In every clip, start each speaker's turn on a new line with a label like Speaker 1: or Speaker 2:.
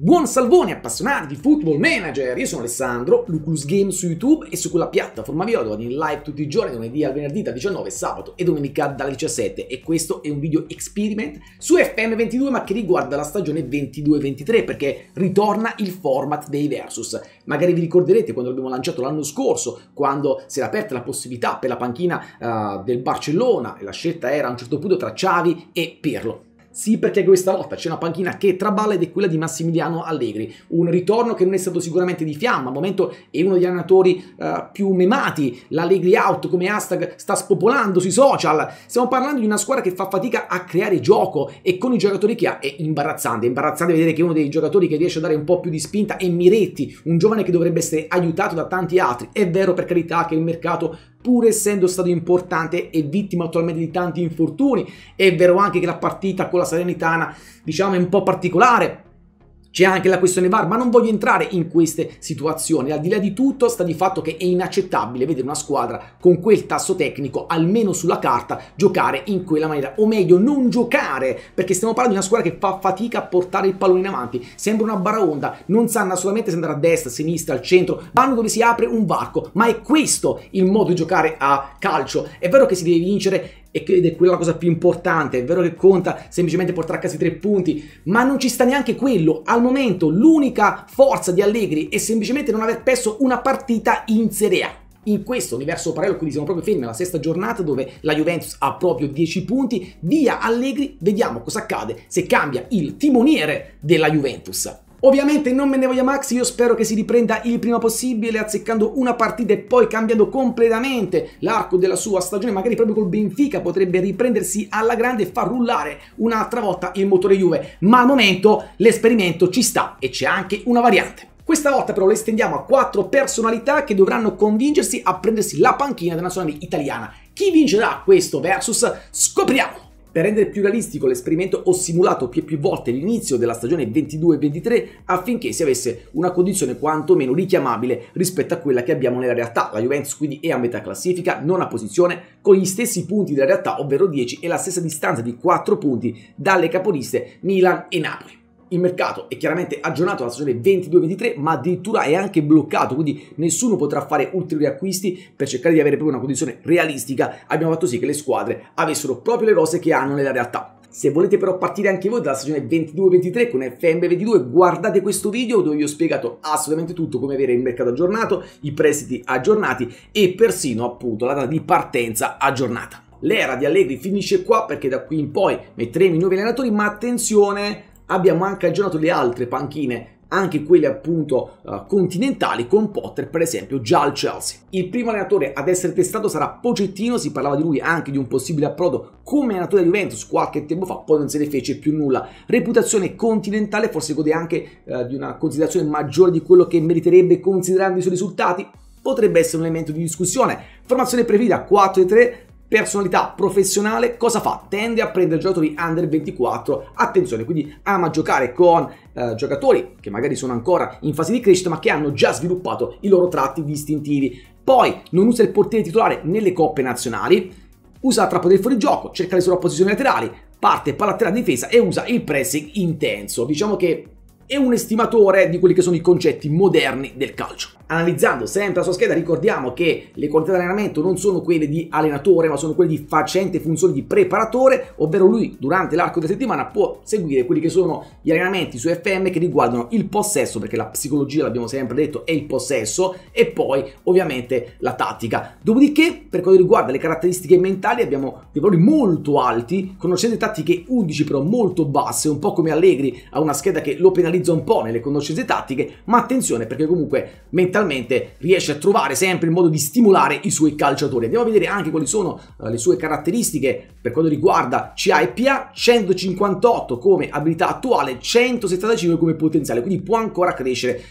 Speaker 1: Buon salvone appassionati di Football Manager! Io sono Alessandro, Luclus Game su YouTube e su quella piattaforma vi vado in live tutti i giorni, lunedì al venerdì dalle 19, sabato e domenica dalle 17 e questo è un video experiment su FM22 ma che riguarda la stagione 22-23 perché ritorna il format dei Versus. Magari vi ricorderete quando l'abbiamo lanciato l'anno scorso, quando si era aperta la possibilità per la panchina uh, del Barcellona e la scelta era a un certo punto tra Xavi e Pirlo sì, perché questa volta c'è una panchina che traballa ed è quella di Massimiliano Allegri. Un ritorno che non è stato sicuramente di fiamma. Al momento è uno degli allenatori uh, più memati. L'Allegri out come hashtag sta spopolando sui social. Stiamo parlando di una squadra che fa fatica a creare gioco e con i giocatori che ha è imbarazzante. È imbarazzante vedere che uno dei giocatori che riesce a dare un po' più di spinta è Miretti, un giovane che dovrebbe essere aiutato da tanti altri. È vero per carità che il mercato pur essendo stato importante e vittima attualmente di tanti infortuni. È vero anche che la partita con la Salernitana, diciamo, è un po' particolare, c'è anche la questione VAR, ma non voglio entrare in queste situazioni. Al di là di tutto sta di fatto che è inaccettabile vedere una squadra con quel tasso tecnico, almeno sulla carta, giocare in quella maniera. O meglio, non giocare, perché stiamo parlando di una squadra che fa fatica a portare il pallone in avanti. Sembra una baraonda, non sanno assolutamente se andare a destra, a sinistra, al centro, vanno dove si apre un varco. Ma è questo il modo di giocare a calcio. È vero che si deve vincere e ed è quella la cosa più importante, è vero che conta semplicemente portare a casa i tre punti, ma non ci sta neanche quello. Al momento l'unica forza di Allegri è semplicemente non aver perso una partita in Serie A. In questo universo parallelo, quindi siamo proprio fermi alla sesta giornata dove la Juventus ha proprio 10 punti, via Allegri, vediamo cosa accade se cambia il timoniere della Juventus. Ovviamente non me ne voglia Max, io spero che si riprenda il prima possibile azzeccando una partita e poi cambiando completamente l'arco della sua stagione, magari proprio col Benfica potrebbe riprendersi alla grande e far rullare un'altra volta il motore Juve, ma al momento l'esperimento ci sta e c'è anche una variante. Questa volta però lo estendiamo a quattro personalità che dovranno convincersi a prendersi la panchina della nazionale italiana. Chi vincerà questo versus? Scopriamo! Per rendere più realistico l'esperimento ho simulato più e più volte l'inizio della stagione 22-23 affinché si avesse una condizione quantomeno richiamabile rispetto a quella che abbiamo nella realtà. La Juventus quindi è a metà classifica, non a posizione, con gli stessi punti della realtà, ovvero 10 e la stessa distanza di 4 punti dalle capoliste Milan e Napoli il mercato è chiaramente aggiornato alla stagione 22-23, ma addirittura è anche bloccato, quindi nessuno potrà fare ulteriori acquisti per cercare di avere proprio una condizione realistica. Abbiamo fatto sì che le squadre avessero proprio le rose che hanno nella realtà. Se volete però partire anche voi dalla stagione 22-23 con fm 22 guardate questo video dove vi ho spiegato assolutamente tutto come avere il mercato aggiornato, i prestiti aggiornati e persino appunto la data di partenza aggiornata. L'era di Allegri finisce qua perché da qui in poi metteremo i nuovi allenatori ma attenzione abbiamo anche aggiornato le altre panchine anche quelle appunto uh, continentali con Potter per esempio già al Chelsea. Il primo allenatore ad essere testato sarà Pocettino, si parlava di lui anche di un possibile approdo come allenatore di Juventus qualche tempo fa, poi non se ne fece più nulla. Reputazione continentale, forse gode anche uh, di una considerazione maggiore di quello che meriterebbe considerando i suoi risultati, potrebbe essere un elemento di discussione. Formazione preferita 4-3, personalità professionale cosa fa? Tende a prendere giocatori under 24, attenzione, quindi ama giocare con eh, giocatori che magari sono ancora in fase di crescita ma che hanno già sviluppato i loro tratti distintivi. Poi non usa il portiere titolare nelle coppe nazionali, usa la trappola del fuorigioco, cerca le sue posizioni laterali, parte palla laterale difesa e usa il pressing intenso. Diciamo che e un estimatore di quelli che sono i concetti moderni del calcio. Analizzando sempre la sua scheda ricordiamo che le qualità di allenamento non sono quelle di allenatore ma sono quelle di facente funzione di preparatore, ovvero lui durante l'arco della settimana può seguire quelli che sono gli allenamenti su FM che riguardano il possesso, perché la psicologia l'abbiamo sempre detto è il possesso e poi ovviamente la tattica. Dopodiché per quanto riguarda le caratteristiche mentali abbiamo dei valori molto alti, conoscendo tattiche 11 però molto basse, un po' come Allegri ha una scheda che lo penalizza focalizza un po' nelle conoscenze tattiche, ma attenzione perché comunque mentalmente riesce a trovare sempre il modo di stimolare i suoi calciatori. Andiamo a vedere anche quali sono eh, le sue caratteristiche per quanto riguarda CA e PA, 158 come abilità attuale, 175 come potenziale, quindi può ancora crescere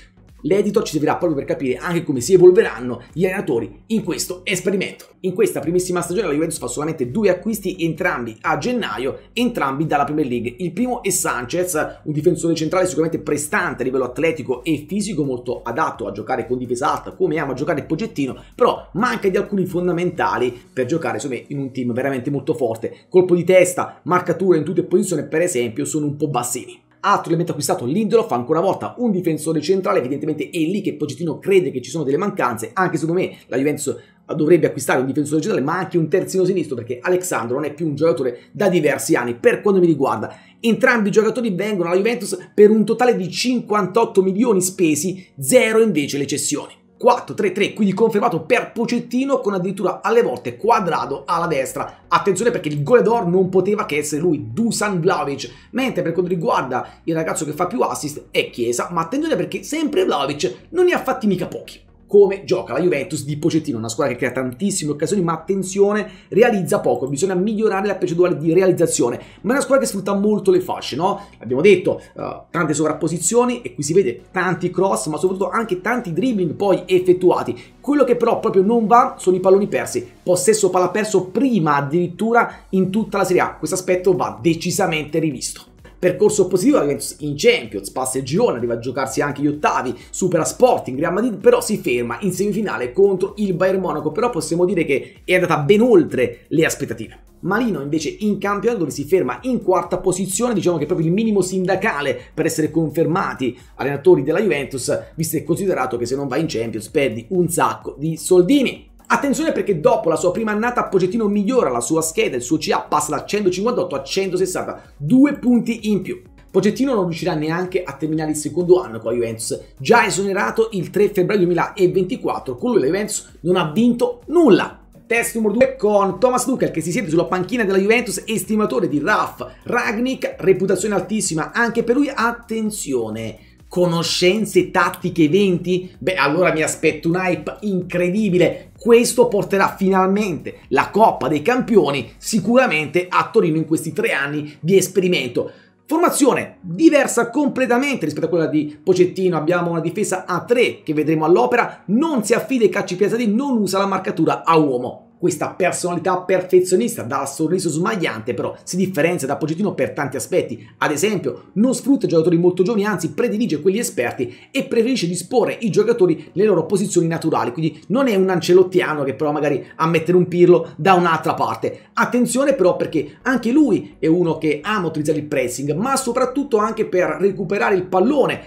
Speaker 1: L'editor ci servirà proprio per capire anche come si evolveranno gli allenatori in questo esperimento. In questa primissima stagione la Juventus fa solamente due acquisti, entrambi a gennaio, entrambi dalla Premier League. Il primo è Sanchez, un difensore centrale sicuramente prestante a livello atletico e fisico, molto adatto a giocare con difesa alta, come ama giocare Pogettino, però manca di alcuni fondamentali per giocare insomma, in un team veramente molto forte. Colpo di testa, marcatura in tutte le posizioni per esempio sono un po' bassini ha attualmente acquistato Lindelof, ancora una volta un difensore centrale, evidentemente è lì che Pochettino crede che ci sono delle mancanze, anche secondo me la Juventus dovrebbe acquistare un difensore centrale ma anche un terzino sinistro perché Alexandro non è più un giocatore da diversi anni per quanto mi riguarda entrambi i giocatori vengono alla Juventus per un totale di 58 milioni spesi zero invece le cessioni 4-3-3, quindi confermato per Pocettino con addirittura alle volte quadrado alla destra. Attenzione perché il goleador non poteva che essere lui, Dusan Vlaovic, mentre per quanto riguarda il ragazzo che fa più assist è Chiesa, ma attenzione perché sempre Vlaovic non ne ha fatti mica pochi come gioca la Juventus di Pocettino, una squadra che crea tantissime occasioni, ma attenzione, realizza poco, bisogna migliorare la percentuale di realizzazione, ma è una squadra che sfrutta molto le fasce, no? Abbiamo detto, uh, tante sovrapposizioni e qui si vede tanti cross, ma soprattutto anche tanti dribbling poi effettuati. Quello che però proprio non va sono i palloni persi, possesso palla perso prima addirittura in tutta la Serie A. Questo aspetto va decisamente rivisto percorso positivo la Juventus in Champions, passa il girone, arriva a giocarsi anche gli ottavi, supera Sporting, Real Madrid, però si ferma in semifinale contro il Bayern Monaco, però possiamo dire che è andata ben oltre le aspettative. Marino invece in campionato dove si ferma in quarta posizione, diciamo che è proprio il minimo sindacale per essere confermati allenatori della Juventus, visto e considerato che se non vai in Champions perdi un sacco di soldini. Attenzione perché dopo la sua prima annata Pochettino migliora la sua scheda, il suo CA passa da 158 a 160, due punti in più. Pochettino non riuscirà neanche a terminare il secondo anno con la Juventus, già esonerato il 3 febbraio 2024, con lui la Juventus non ha vinto nulla. Test numero 2 con Thomas Tuchel che si siede sulla panchina della Juventus, estimatore di Raf Ragnik, reputazione altissima anche per lui, attenzione, conoscenze tattiche 20? Beh, allora mi aspetto un hype incredibile questo porterà finalmente la Coppa dei Campioni sicuramente a Torino in questi tre anni di esperimento. Formazione diversa completamente rispetto a quella di Pocettino, abbiamo una difesa a 3 che vedremo all'opera, non si affida ai calci piazzati, non usa la marcatura a uomo. Questa personalità perfezionista dal sorriso smagliante però si differenzia da Pochettino per tanti aspetti. Ad esempio, non sfrutta giocatori molto giovani, anzi predilige quelli esperti e preferisce disporre i giocatori nelle loro posizioni naturali, quindi non è un ancelottiano che prova magari a mettere un pirlo da un'altra parte. Attenzione però perché anche lui è uno che ama utilizzare il pressing, ma soprattutto anche per recuperare il pallone.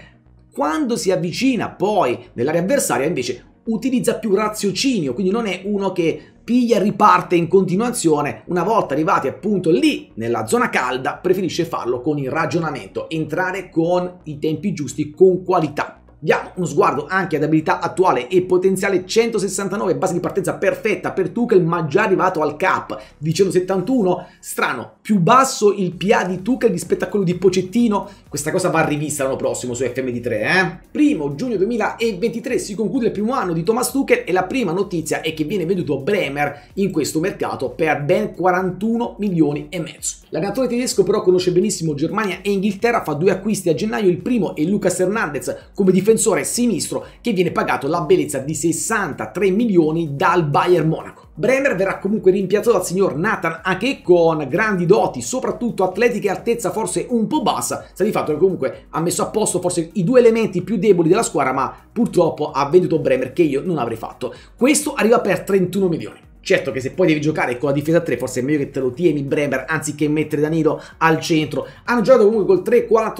Speaker 1: Quando si avvicina poi nell'area avversaria invece utilizza più raziocinio, quindi non è uno che piglia e riparte in continuazione, una volta arrivati appunto lì, nella zona calda, preferisce farlo con il ragionamento, entrare con i tempi giusti, con qualità. Diamo uno sguardo anche ad abilità attuale e potenziale 169, base di partenza perfetta per Tuchel ma già arrivato al cap di 171, strano, più basso il PA di Tuchel rispetto a quello di Pocettino, questa cosa va rivista l'anno prossimo su FMD3 eh? Primo giugno 2023 si conclude il primo anno di Thomas Tuchel e la prima notizia è che viene venduto Bremer in questo mercato per ben 41 milioni e mezzo. L'allenatore tedesco però conosce benissimo Germania e Inghilterra, fa due acquisti a gennaio, il primo è Lucas Hernandez come difensore difensore sinistro che viene pagato la bellezza di 63 milioni dal Bayern Monaco. Bremer verrà comunque rimpiazzato dal signor Nathan Ake con grandi doti, soprattutto atletica e altezza forse un po' bassa, sa di fatto che comunque ha messo a posto forse i due elementi più deboli della squadra, ma purtroppo ha venduto Bremer che io non avrei fatto. Questo arriva per 31 milioni. Certo che se poi devi giocare con la difesa 3 forse è meglio che te lo tieni Bremer anziché mettere Danilo al centro. Hanno giocato comunque col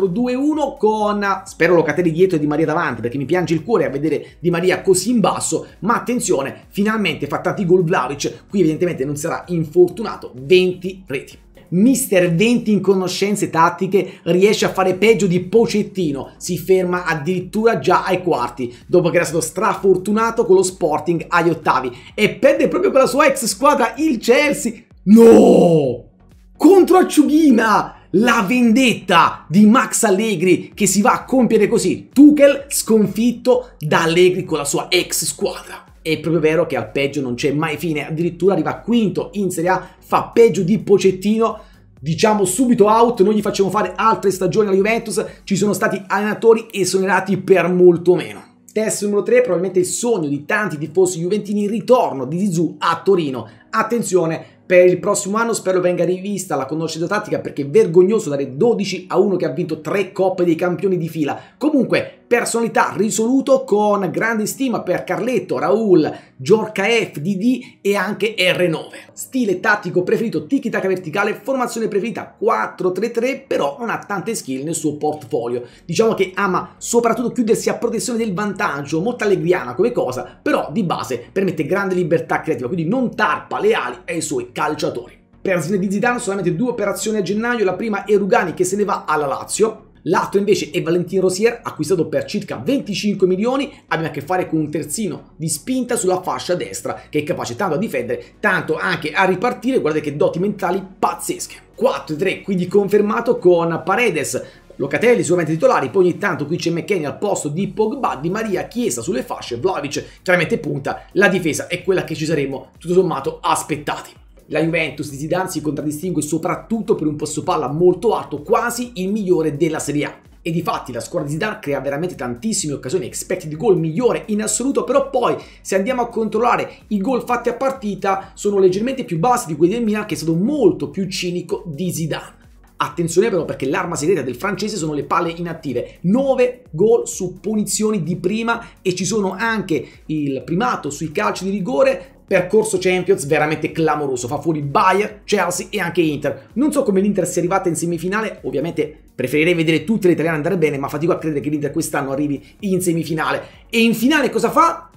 Speaker 1: 3-4-2-1 con, spero, Locatelli dietro e Di Maria davanti perché mi piange il cuore a vedere Di Maria così in basso. Ma attenzione, finalmente fa tanti gol Vlaovic, qui evidentemente non sarà infortunato, 20 reti mister 20 in conoscenze tattiche, riesce a fare peggio di Pocettino, si ferma addirittura già ai quarti, dopo che era stato strafortunato con lo Sporting agli ottavi, e perde proprio con la sua ex squadra il Chelsea. No! Contro Acciughina! la vendetta di Max Allegri che si va a compiere così. Tuchel sconfitto da Allegri con la sua ex squadra. È proprio vero che al peggio non c'è mai fine, addirittura arriva quinto in Serie A, fa peggio di Pocettino, diciamo subito out, noi gli facciamo fare altre stagioni alla Juventus, ci sono stati allenatori esonerati per molto meno. Test numero 3, probabilmente il sogno di tanti tifosi juventini, il ritorno di Zizou a Torino. Attenzione, per il prossimo anno spero venga rivista la conoscenza tattica perché è vergognoso dare 12 a uno che ha vinto 3 coppe dei campioni di fila. Comunque, personalità risoluto con grande stima per Carletto, Raul, Giorca F, DD e anche R9. Stile tattico preferito, tiki-taka verticale, formazione preferita 4-3-3, però non ha tante skill nel suo portfolio. Diciamo che ama soprattutto chiudersi a protezione del vantaggio, molto allegriana come cosa, però di base permette grande libertà creativa, quindi non tarpa le ali ai suoi calciatori. Per Zinedine Zidane solamente due operazioni a gennaio, la prima è Rugani che se ne va alla Lazio, Lato invece è Valentin Rosier, acquistato per circa 25 milioni, abbiamo a che fare con un terzino di spinta sulla fascia destra che è capace tanto a difendere, tanto anche a ripartire, guardate che doti mentali pazzesche. 4-3, quindi confermato con Paredes, Locatelli sicuramente titolari, poi ogni tanto qui c'è McKenny al posto di Pogba, Di Maria, Chiesa sulle fasce, Vlaovic chiaramente punta, la difesa è quella che ci saremmo tutto sommato aspettati la Juventus di Zidane si contraddistingue soprattutto per un posto palla molto alto, quasi il migliore della Serie A. E difatti la squadra di Zidane crea veramente tantissime occasioni, expected goal migliore in assoluto, però poi se andiamo a controllare i gol fatti a partita sono leggermente più bassi di quelli del Milan che è stato molto più cinico di Zidane. Attenzione però perché l'arma segreta del francese sono le palle inattive. 9 gol su punizioni di prima e ci sono anche il primato sui calci di rigore percorso Champions veramente clamoroso, fa fuori Bayern, Chelsea e anche Inter. Non so come l'Inter sia arrivata in semifinale, ovviamente preferirei vedere tutte le italiane andare bene, ma fatico a credere che l'Inter quest'anno arrivi in semifinale. E in finale cosa fa?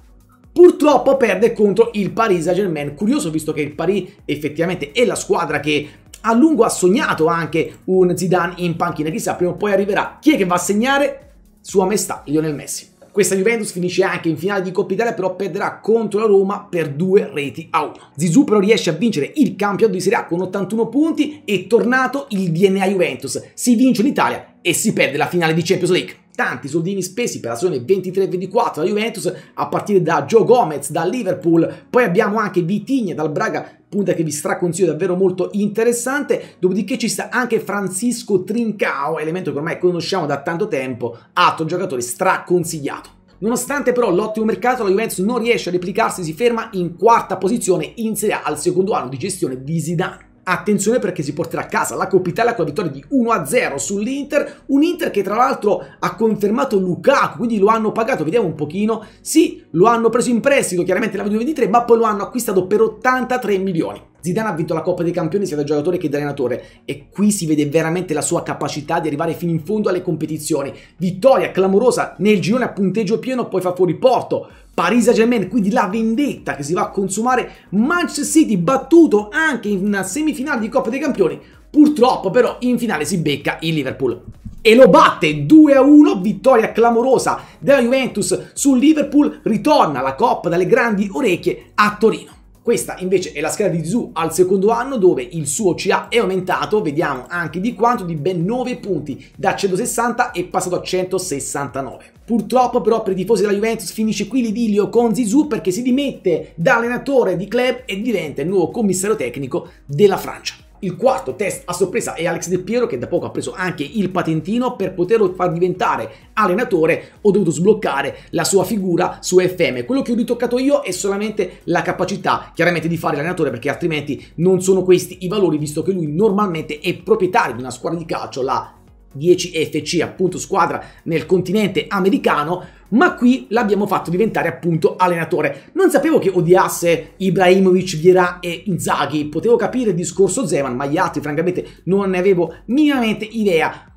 Speaker 1: Purtroppo perde contro il Paris Saint-Germain, curioso visto che il Paris effettivamente è la squadra che a lungo ha sognato anche un Zidane in panchina, chissà prima o poi arriverà. Chi è che va a segnare? Sua maestà Lionel Messi. Questa Juventus finisce anche in finale di Coppa Italia, però perderà contro la Roma per due reti a uno. Zizou però riesce a vincere il campionato di Serie A con 81 punti e tornato il DNA Juventus. Si vince l'Italia e si perde la finale di Champions League tanti soldini spesi per la stagione 23-24 la Juventus a partire da Joe Gomez dal Liverpool poi abbiamo anche Vitigna dal Braga punta che vi straconsiglio davvero molto interessante dopodiché ci sta anche Francisco Trincao elemento che ormai conosciamo da tanto tempo atto giocatore straconsigliato Nonostante però l'ottimo mercato, la Juventus non riesce a replicarsi, si ferma in quarta posizione in Serie A al secondo anno di gestione di Zidane. Attenzione perché si porterà a casa la Coppa Italia con la vittoria di 1-0 sull'Inter, un Inter che tra l'altro ha confermato Lukaku, quindi lo hanno pagato, vediamo un pochino, sì, lo hanno preso in prestito chiaramente nella 2023, ma poi lo hanno acquistato per 83 milioni. Zidane ha vinto la Coppa dei Campioni sia da giocatore che da allenatore e qui si vede veramente la sua capacità di arrivare fino in fondo alle competizioni. Vittoria clamorosa nel girone a punteggio pieno, poi fa fuori Porto, Paris Saint-Germain, quindi la vendetta che si va a consumare, Manchester City battuto anche in semifinale di Coppa dei Campioni, purtroppo però in finale si becca il Liverpool e lo batte 2-1, vittoria clamorosa della Juventus sul Liverpool, ritorna la Coppa dalle grandi orecchie a Torino. Questa invece è la scheda di Zhu al secondo anno dove il suo CA è aumentato, vediamo anche di quanto, di ben 9 punti, da 160 è passato a 169. Purtroppo però per i tifosi della Juventus finisce qui l'idilio con Zizou perché si dimette da allenatore di club e diventa il nuovo commissario tecnico della Francia il quarto test a sorpresa è Alex Del Piero che da poco ha preso anche il patentino per poterlo far diventare allenatore ho dovuto sbloccare la sua figura su FM. Quello che ho ritoccato io è solamente la capacità chiaramente di fare l'allenatore perché altrimenti non sono questi i valori visto che lui normalmente è proprietario di una squadra di calcio, la 10FC appunto squadra nel continente americano ma qui l'abbiamo fatto diventare appunto allenatore. Non sapevo che odiasse Ibrahimovic, Vierà e Inzaghi, potevo capire il discorso Zeman, ma gli altri francamente non ne avevo minimamente idea.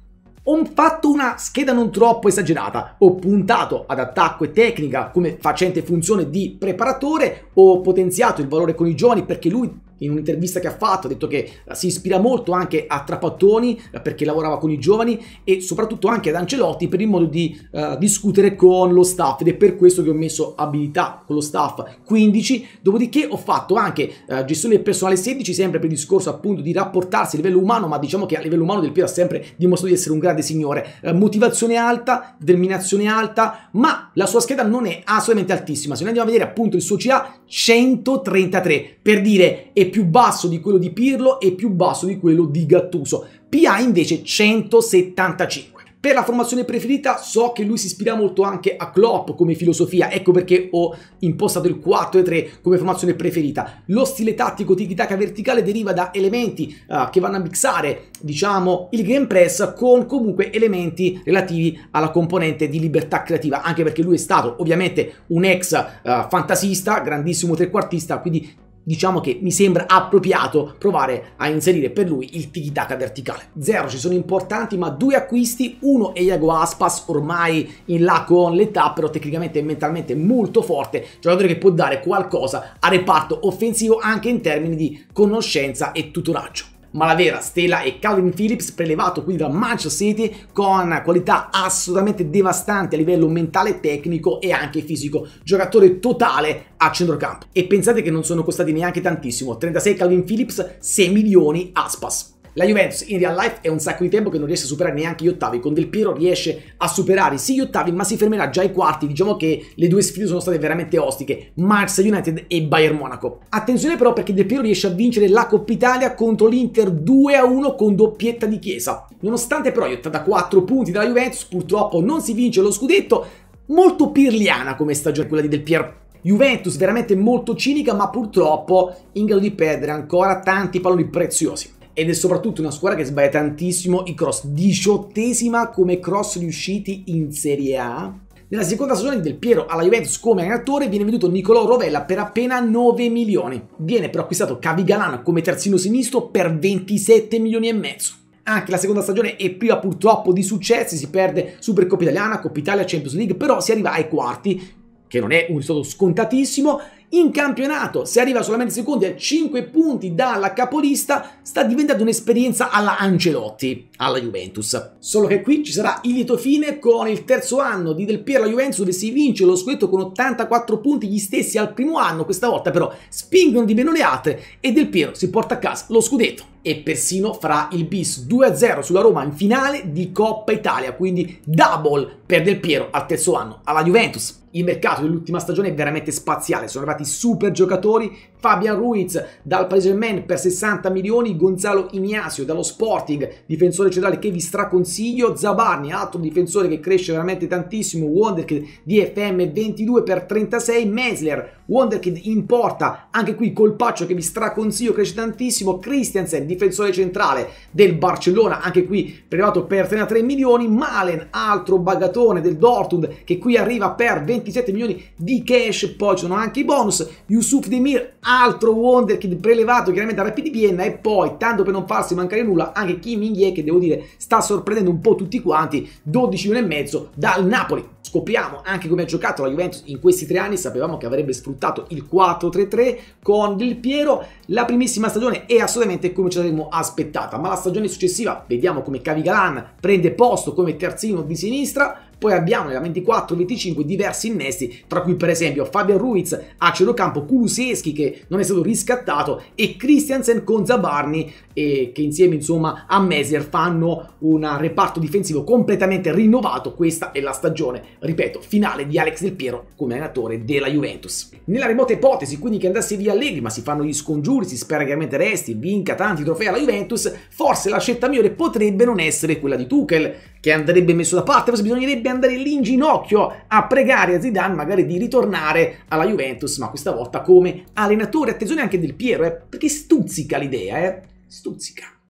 Speaker 1: Ho fatto una scheda non troppo esagerata, ho puntato ad attacco e tecnica come facente funzione di preparatore, ho potenziato il valore con i giovani perché lui in un'intervista che ha fatto ha detto che eh, si ispira molto anche a Trapattoni eh, perché lavorava con i giovani e soprattutto anche ad Ancelotti per il modo di uh, discutere con lo staff ed è per questo che ho messo abilità con lo staff 15, dopodiché ho fatto anche uh, gestione personale 16 sempre per il discorso appunto di rapportarsi a livello umano, ma diciamo che a livello umano Del Piero ha sempre dimostrato di essere un grande signore, uh, motivazione alta, determinazione alta, ma la sua scheda non è assolutamente altissima, se noi andiamo a vedere appunto il suo CA 133 per dire e più basso di quello di Pirlo e più basso di quello di Gattuso. PA invece 175. Per la formazione preferita so che lui si ispira molto anche a Klopp come filosofia, ecco perché ho impostato il 4-3 come formazione preferita. Lo stile tattico di taka verticale deriva da elementi uh, che vanno a mixare, diciamo, il game press con comunque elementi relativi alla componente di libertà creativa, anche perché lui è stato ovviamente un ex uh, fantasista, grandissimo trequartista, quindi diciamo che mi sembra appropriato provare a inserire per lui il tiki taka verticale. Zero ci sono importanti ma due acquisti, uno è Iago Aspas ormai in là con l'età però tecnicamente e mentalmente molto forte, giocatore che può dare qualcosa a reparto offensivo anche in termini di conoscenza e tutoraggio ma la vera stella è Calvin Phillips prelevato qui da Manchester City con qualità assolutamente devastanti a livello mentale, tecnico e anche fisico, giocatore totale a centrocampo. E pensate che non sono costati neanche tantissimo, 36 Calvin Phillips, 6 milioni Aspas. La Juventus in real life è un sacco di tempo che non riesce a superare neanche gli ottavi, con Del Piero riesce a superare sì gli ottavi ma si fermerà già ai quarti, diciamo che le due sfide sono state veramente ostiche, Marx United e Bayern Monaco. Attenzione però perché Del Piero riesce a vincere la Coppa Italia contro l'Inter 2-1 con doppietta di Chiesa. Nonostante però gli 84 punti della Juventus purtroppo non si vince lo scudetto, molto pirliana come stagione quella di Del Piero. Juventus veramente molto cinica ma purtroppo in grado di perdere ancora tanti palloni preziosi ed è soprattutto una squadra che sbaglia tantissimo i cross, diciottesima come cross riusciti in Serie A. Nella seconda stagione del Piero alla Juventus come allenatore viene venduto Nicolò Rovella per appena 9 milioni. Viene però acquistato Cavigalan come terzino sinistro per 27 milioni e mezzo. Anche la seconda stagione è priva purtroppo di successi, si perde Supercoppa Italiana, Coppa Italia, Champions League, però si arriva ai quarti, che non è un risultato scontatissimo, in campionato, se arriva solamente secondi a 5 punti dalla capolista, sta diventando un'esperienza alla Ancelotti, alla Juventus. Solo che qui ci sarà il lieto fine con il terzo anno di Del Piero alla Juventus, dove si vince lo scudetto con 84 punti, gli stessi al primo anno. Questa volta però spingono di meno le altre e Del Piero si porta a casa lo scudetto e persino farà il bis 2-0 sulla Roma in finale di Coppa Italia, quindi double per Del Piero al terzo anno alla Juventus. Il mercato dell'ultima stagione è veramente spaziale, sono arrivati super giocatori Fabian Ruiz dal Paris Saint-Germain per 60 milioni, Gonzalo Ignacio dallo Sporting, difensore centrale che vi straconsiglio, Zabarni, altro difensore che cresce veramente tantissimo, Wonderkid DFM 22 per 36, Mesler, Wonderkid in porta, anche qui colpaccio che vi straconsiglio, cresce tantissimo, Christiansen, difensore centrale del Barcellona, anche qui privato per 33 milioni, Malen, altro bagatone del Dortmund che qui arriva per 27 milioni di cash, poi ci sono anche i bonus, Yusuf Demir, altro Wonderkid prelevato chiaramente da Vienna e poi, tanto per non farsi mancare nulla, anche Kim Inghie che devo dire sta sorprendendo un po' tutti quanti, 12 1 dal Napoli. Scopriamo anche come ha giocato la Juventus in questi tre anni, sapevamo che avrebbe sfruttato il 4-3-3 con Del Piero, la primissima stagione è assolutamente come ci saremmo aspettata, ma la stagione successiva vediamo come Cavigalan prende posto come terzino di sinistra, poi abbiamo nella 24-25 diversi innesti, tra cui per esempio Fabian Ruiz a centrocampo, Kuluseschi che non è stato riscattato e Christiansen con Zabarni eh, che insieme insomma a Mesier fanno un reparto difensivo completamente rinnovato. Questa è la stagione, ripeto, finale di Alex Del Piero come allenatore della Juventus. Nella remota ipotesi quindi che andasse via Allegri, ma si fanno gli scongiuri, si spera che chiaramente resti, vinca tanti trofei alla Juventus, forse la scelta migliore potrebbe non essere quella di Tuchel che andrebbe messo da parte, forse bisognerebbe andare lì in ginocchio a pregare a Zidane magari di ritornare alla Juventus, ma questa volta come allenatore. Attenzione anche del Piero, eh, perché stuzzica l'idea, eh? Stuzzica.